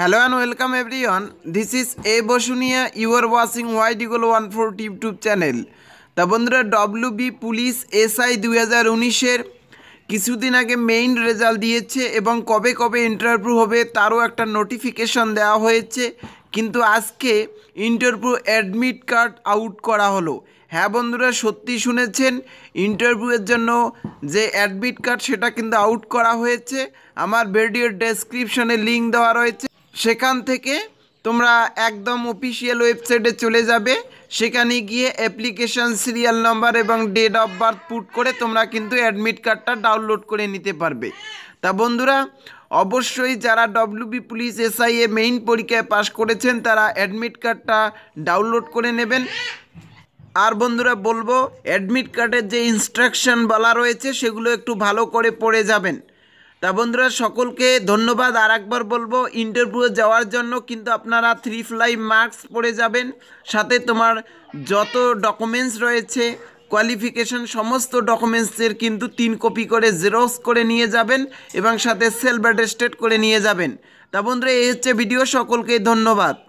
hello and welcome everyone this is a Basunia you are watching Y ডিগোল one four YouTube channel তা বন্ধুরা W B police SI দুই হাজার উনিশের কিছুদিন আগে মেইন রেজাল্ট দিয়েছে এবং কবে কবে ইন্টারভিউ হবে তারও একটা নোটিফিকেশন দেওয়া হয়েছে কিন্তু আজকে ইন্টারভিউ অ্যাডমিট কার্ড আউট করা হলো হ্যাঁ বন্ধুরা সত্যি শুনেছেন ইন্টারভিউয়ের জন্য যে অ্যাডমিট কার্ড সেটা কিন্তু আউট করা হয়েছে আমার ভিডিওর ডেসক্রিপশনে লিঙ্ক দেওয়া রয়েছে সেখান থেকে তোমরা একদম অফিসিয়াল ওয়েবসাইটে চলে যাবে সেখানে গিয়ে অ্যাপ্লিকেশান সিরিয়াল নাম্বার এবং ডেট অফ বার্থ পুট করে তোমরা কিন্তু অ্যাডমিট কার্ডটা ডাউনলোড করে নিতে পারবে তা বন্ধুরা অবশ্যই যারা ডব্লিউবি পুলিশ এসআইএ মেইন পরীক্ষায় পাশ করেছেন তারা অ্যাডমিট কার্ডটা ডাউনলোড করে নেবেন আর বন্ধুরা বলবো অ্যাডমিট কার্ডের যে ইনস্ট্রাকশান বলা রয়েছে সেগুলো একটু ভালো করে পড়ে যাবেন তা বন্ধুরা সকলকে ধন্যবাদ আর একবার বলবো ইন্টারভিউ যাওয়ার জন্য কিন্তু আপনারা থ্রি ফ্লাই মার্কস পড়ে যাবেন সাথে তোমার যত ডকুমেন্টস রয়েছে কোয়ালিফিকেশন সমস্ত ডকুমেন্টসের কিন্তু তিন কপি করে জেরক্স করে নিয়ে যাবেন এবং সাথে সেলফ অ্যাটেস্টেড করে নিয়ে যাবেন তা বন্ধুরা এই হচ্ছে ভিডিও সকলকে ধন্যবাদ